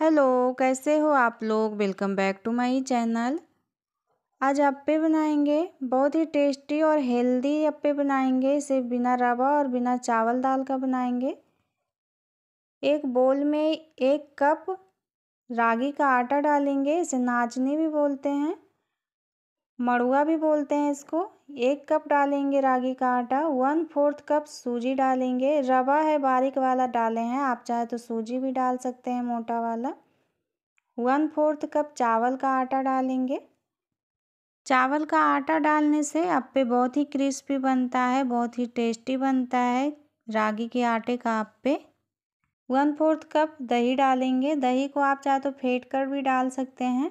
hello कैसे हो आप लोग welcome back to my channel आज अप्पे बनाएंगे बहुत ही टेस्टी और हेल्दी अप्पे बनाएंगे इसे बिना रवा और बिना चावल दाल का बनाएंगे एक बोल में एक कप रागी का आटा डालेंगे इसे नाचनी भी बोलते हैं मड़ुआ भी बोलते हैं इसको एक कप डालेंगे रागी का आटा वन फोर्थ कप सूजी डालेंगे रवा है बारीक वाला डाले हैं आप चाहे तो सूजी भी डाल सकते हैं मोटा वाला वन फोर्थ कप चावल का आटा डालेंगे चावल का आटा डालने से आप पे बहुत ही क्रिस्पी बनता है बहुत ही टेस्टी बनता है रागी के आटे का आप पे वन फोर्थ कप दही डालेंगे दही को आप चाहे तो फेंट कर भी डाल सकते हैं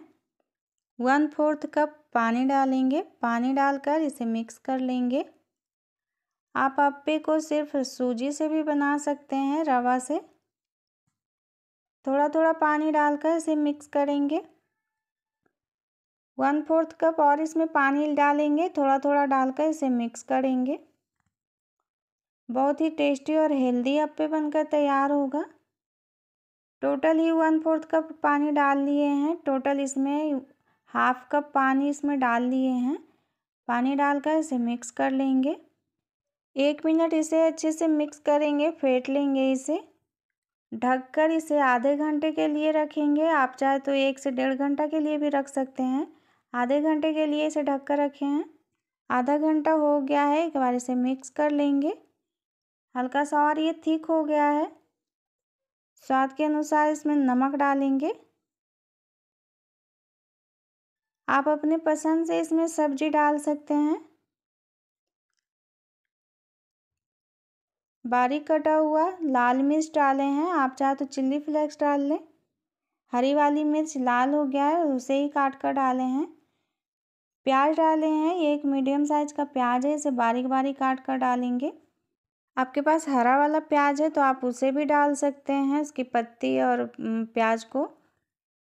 वन फोर्थ कप पानी डालेंगे पानी डालकर इसे मिक्स कर लेंगे आप अप्पे को सिर्फ सूजी से भी बना सकते हैं रवा से थोड़ा थोड़ा पानी डालकर इसे मिक्स करेंगे वन फोर्थ कप और इसमें पानी डालेंगे थोड़ा थोड़ा डालकर इसे मिक्स करेंगे बहुत ही टेस्टी और हेल्दी अप्पे बनकर तैयार होगा टोटल ही वन फोर्थ कप पानी डाल लिए हैं टोटल इसमें हाफ कप पानी इसमें डाल दिए हैं पानी डालकर इसे मिक्स कर लेंगे एक मिनट इसे अच्छे से मिक्स करेंगे फेंट लेंगे इसे ढककर इसे आधे घंटे के लिए रखेंगे आप चाहे तो एक से डेढ़ घंटा के लिए भी रख सकते हैं आधे घंटे के लिए इसे ढक कर रखे हैं आधा घंटा हो गया है एक बार इसे मिक्स कर लेंगे हल्का सा और ये थिक हो गया है स्वाद के अनुसार इसमें नमक डालेंगे आप अपने पसंद से इसमें सब्जी डाल सकते हैं बारीक कटा हुआ लाल मिर्च डाले हैं आप चाहे तो चिल्ली फ्लेक्स डाल लें हरी वाली मिर्च लाल हो गया है उसे ही काट कर डाले हैं प्याज डाले हैं ये एक मीडियम साइज का प्याज है इसे बारीक बारीक काट कर डालेंगे आपके पास हरा वाला प्याज है तो आप उसे भी डाल सकते हैं उसकी पत्ती और प्याज को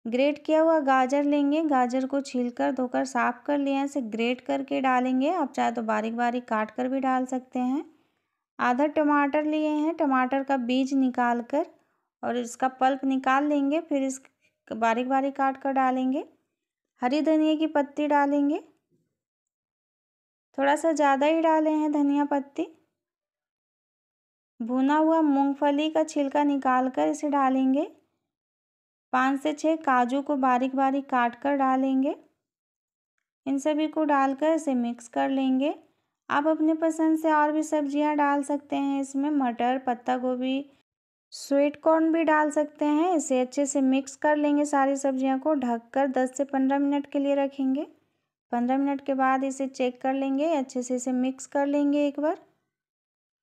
ग्रेट किया हुआ गाजर लेंगे गाजर को छीलकर धोकर साफ कर लिए इसे ग्रेट करके डालेंगे आप चाहे तो बारीक बारीक काट कर भी डाल सकते हैं आधा टमाटर लिए हैं टमाटर का बीज निकाल कर और इसका पल्प निकाल लेंगे फिर इस बारीक बारीक काट कर डालेंगे हरी धनिया की पत्ती डालेंगे थोड़ा सा ज़्यादा ही डाले हैं धनिया पत्ती भुना हुआ मूंगफली का छिलका निकाल कर इसे डालेंगे पाँच से छः काजू को बारीक बारीक काट कर डालेंगे इन सभी को डालकर इसे मिक्स कर लेंगे आप अपने पसंद से और भी सब्जियां डाल सकते हैं इसमें मटर पत्ता गोभी स्वीट कॉर्न भी डाल सकते हैं इसे अच्छे से मिक्स कर लेंगे सारी सब्जियां को ढककर 10 से 15 मिनट के लिए रखेंगे 15 मिनट के बाद इसे चेक कर लेंगे अच्छे से इसे मिक्स कर लेंगे एक बार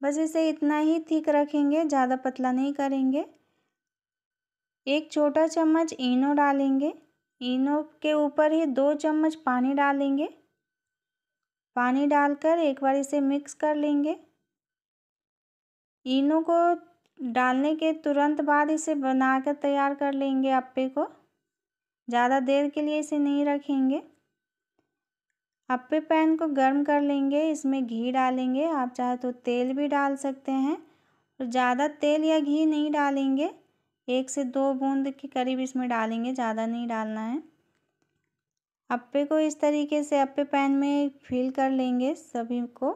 बस इसे इतना ही थिक रखेंगे ज़्यादा पतला नहीं करेंगे एक छोटा चम्मच इनो डालेंगे इनो के ऊपर ही दो चम्मच पानी डालेंगे पानी डालकर एक बार इसे मिक्स कर लेंगे इनो को डालने के तुरंत बाद इसे बनाकर तैयार कर लेंगे अप्पे को ज़्यादा देर के लिए इसे नहीं रखेंगे अप्पे पैन को गर्म कर लेंगे इसमें घी डालेंगे आप चाहे तो तेल भी डाल सकते हैं और ज़्यादा तेल या घी नहीं डालेंगे एक से दो बूंद के करीब इसमें डालेंगे ज़्यादा नहीं डालना है अप्पे को इस तरीके से अप्पे पैन में फिल कर लेंगे सभी को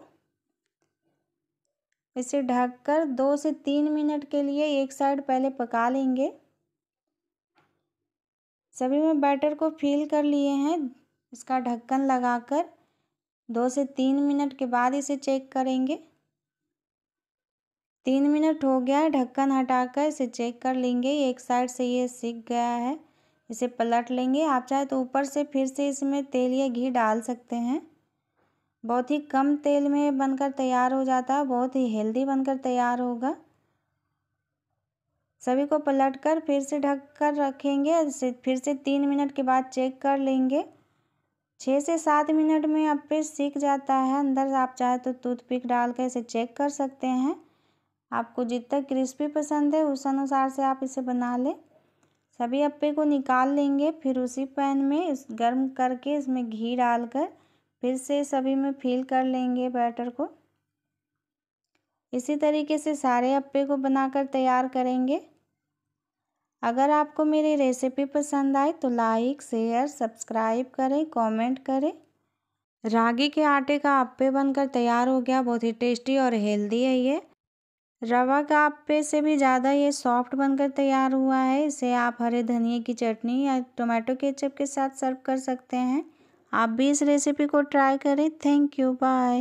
इसे ढककर दो से तीन मिनट के लिए एक साइड पहले पका लेंगे सभी में बैटर को फिल कर लिए हैं इसका ढक्कन लगाकर दो से तीन मिनट के बाद इसे चेक करेंगे तीन मिनट हो गया है ढक्कन हटाकर इसे चेक कर लेंगे एक साइड से ये सीख गया है इसे पलट लेंगे आप चाहे तो ऊपर से फिर से इसमें तेल या घी डाल सकते हैं बहुत ही कम तेल में बनकर तैयार हो जाता है बहुत ही हेल्दी बनकर तैयार होगा सभी को पलट कर फिर से ढक कर रखेंगे इसे फिर से तीन मिनट के बाद चेक कर लेंगे छः से सात मिनट में अब पे सीख जाता है अंदर आप चाहे तो टूथपिक डाल कर इसे चेक कर सकते हैं आपको जितना क्रिस्पी पसंद है उस अनुसार से आप इसे बना लें सभी अप्पे को निकाल लेंगे फिर उसी पैन में इस गर्म करके इसमें घी डालकर फिर से सभी में फील कर लेंगे बैटर को इसी तरीके से सारे अप्पे को बनाकर तैयार करेंगे अगर आपको मेरी रेसिपी पसंद आए तो लाइक शेयर सब्सक्राइब करें कमेंट करें रागी के आटे का अप्पे बनकर तैयार हो गया बहुत ही टेस्टी और हेल्दी है ये रवा का आपे से भी ज़्यादा ये सॉफ्ट बनकर तैयार हुआ है इसे आप हरे धनिए की चटनी या टोमेटो केचप के साथ सर्व कर सकते हैं आप भी इस रेसिपी को ट्राई करें थैंक यू बाय